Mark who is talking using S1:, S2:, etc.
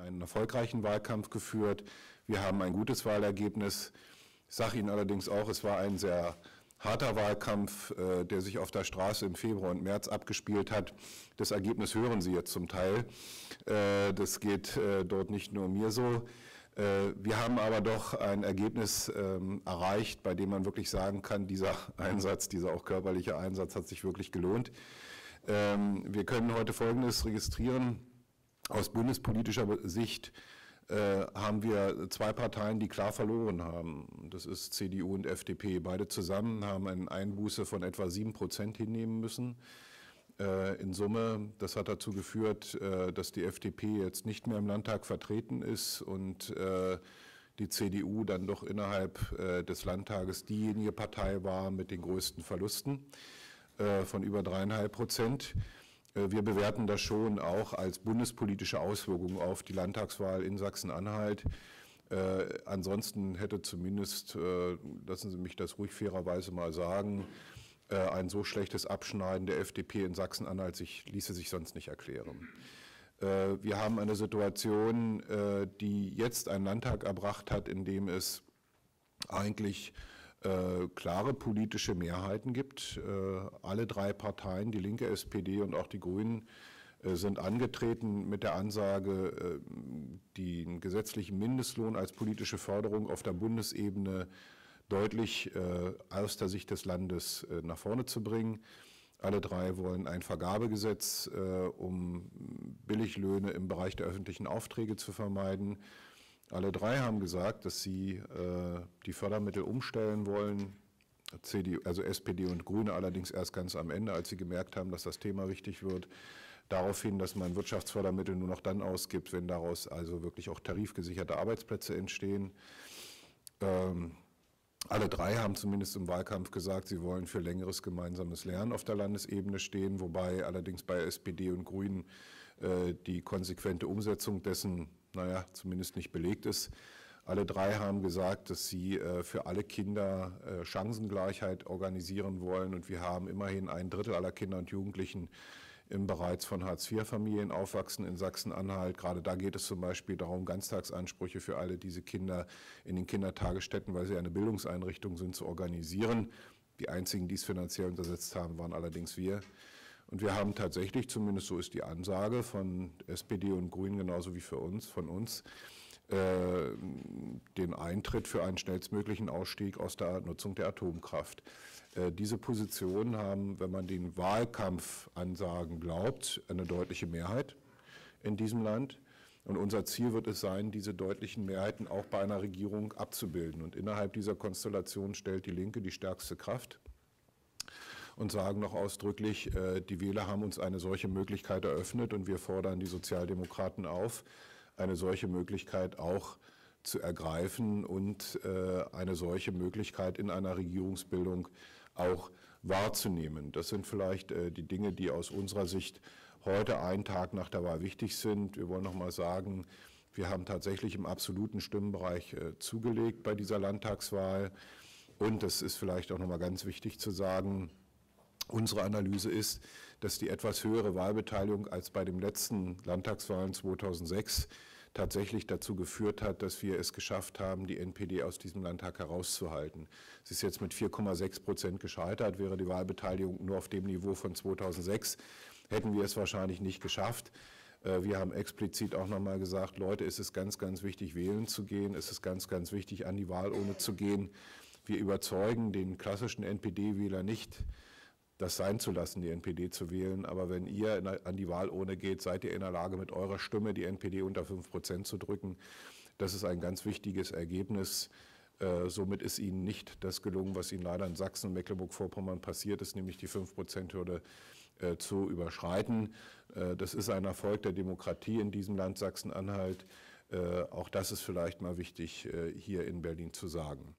S1: einen erfolgreichen Wahlkampf geführt. Wir haben ein gutes Wahlergebnis. Ich sage Ihnen allerdings auch, es war ein sehr harter Wahlkampf, äh, der sich auf der Straße im Februar und März abgespielt hat. Das Ergebnis hören Sie jetzt zum Teil. Äh, das geht äh, dort nicht nur mir so. Äh, wir haben aber doch ein Ergebnis ähm, erreicht, bei dem man wirklich sagen kann, dieser Einsatz, dieser auch körperliche Einsatz hat sich wirklich gelohnt. Ähm, wir können heute Folgendes registrieren aus bundespolitischer Sicht äh, haben wir zwei Parteien, die klar verloren haben. Das ist CDU und FDP. Beide zusammen haben eine Einbuße von etwa 7% Prozent hinnehmen müssen. Äh, in Summe, das hat dazu geführt, äh, dass die FDP jetzt nicht mehr im Landtag vertreten ist und die CDU dann doch innerhalb des Landtages diejenige Partei war mit den größten Verlusten von über dreieinhalb Prozent. Äh, wir bewerten das schon auch als bundespolitische Auswirkung auf die Landtagswahl in Sachsen-Anhalt. Äh, ansonsten hätte zumindest, äh, lassen Sie mich das ruhig fairerweise mal sagen, äh, ein so schlechtes Abschneiden der FDP in Sachsen-Anhalt sich, ließe sich sonst nicht erklären. Äh, wir haben eine Situation, äh, die jetzt einen Landtag erbracht hat, in dem es eigentlich äh, klare politische Mehrheiten gibt. Äh, alle drei Parteien, die Linke, SPD und auch die Grünen, äh, sind angetreten mit der Ansage, äh, den gesetzlichen Mindestlohn als politische Förderung auf der Bundesebene deutlich aus der Sicht des Landes nach vorne zu bringen. Alle drei wollen ein Vergabegesetz, um Billiglöhne im Bereich der öffentlichen Aufträge zu vermeiden. Alle drei haben gesagt, dass sie äh, die Fördermittel umstellen wollen. CDU, also SPD und Grüne allerdings erst ganz am Ende, als sie gemerkt haben, dass das Thema wichtig wird, Daraufhin, dass man Wirtschaftsfördermittel nur noch dann ausgibt, wenn daraus also wirklich auch tarifgesicherte Arbeitsplätze entstehen. Ähm, alle drei haben zumindest im Wahlkampf gesagt, sie wollen für längeres gemeinsames Lernen auf der Landesebene stehen, wobei allerdings bei SPD und Grünen äh, die konsequente Umsetzung dessen naja, zumindest nicht belegt ist. Alle drei haben gesagt, dass sie äh, für alle Kinder äh, Chancengleichheit organisieren wollen. Und wir haben immerhin ein Drittel aller Kinder und Jugendlichen im bereits von Hartz-IV-Familien aufwachsen in Sachsen-Anhalt. Gerade da geht es zum Beispiel darum, Ganztagsansprüche für alle diese Kinder in den Kindertagesstätten, weil sie eine Bildungseinrichtung sind, zu organisieren. Die einzigen, die es finanziell untersetzt haben, waren allerdings wir. Und wir haben tatsächlich, zumindest so ist die Ansage von SPD und Grünen genauso wie für uns, von uns, äh, den Eintritt für einen schnellstmöglichen Ausstieg aus der Nutzung der Atomkraft. Äh, diese Positionen haben, wenn man den Wahlkampfansagen glaubt, eine deutliche Mehrheit in diesem Land. Und unser Ziel wird es sein, diese deutlichen Mehrheiten auch bei einer Regierung abzubilden. Und innerhalb dieser Konstellation stellt die Linke die stärkste Kraft und sagen noch ausdrücklich, äh, die Wähler haben uns eine solche Möglichkeit eröffnet und wir fordern die Sozialdemokraten auf, eine solche Möglichkeit auch zu ergreifen und äh, eine solche Möglichkeit in einer Regierungsbildung auch wahrzunehmen. Das sind vielleicht äh, die Dinge, die aus unserer Sicht heute einen Tag nach der Wahl wichtig sind. Wir wollen noch mal sagen, wir haben tatsächlich im absoluten Stimmenbereich zugelegt bei dieser Landtagswahl. Und das ist vielleicht auch noch mal ganz wichtig zu sagen, Unsere Analyse ist, dass die etwas höhere Wahlbeteiligung als bei den letzten Landtagswahlen 2006 tatsächlich dazu geführt hat, dass wir es geschafft haben, die NPD aus diesem Landtag herauszuhalten. Es ist jetzt mit 4,6 Prozent gescheitert, wäre die Wahlbeteiligung nur auf dem Niveau von 2006, hätten wir es wahrscheinlich nicht geschafft. Äh, wir haben explizit auch nochmal gesagt, Leute, es ist ganz, ganz wichtig, wählen zu gehen, es ist ganz, ganz wichtig, an die Wahlurne zu gehen. Wir überzeugen den klassischen NPD-Wähler nicht, das sein zu lassen, die NPD zu wählen. Aber wenn ihr an die Wahlurne geht, seid ihr in der Lage, mit eurer Stimme die NPD unter 5 Prozent zu drücken. Das ist ein ganz wichtiges Ergebnis. Äh, somit ist Ihnen nicht das gelungen, was Ihnen leider in Sachsen und Mecklenburg-Vorpommern passiert ist, nämlich die 5-Prozent-Hürde äh, zu überschreiten. Äh, das ist ein Erfolg der Demokratie in diesem Land Sachsen-Anhalt. Äh, auch das ist vielleicht mal wichtig, äh, hier in Berlin zu sagen.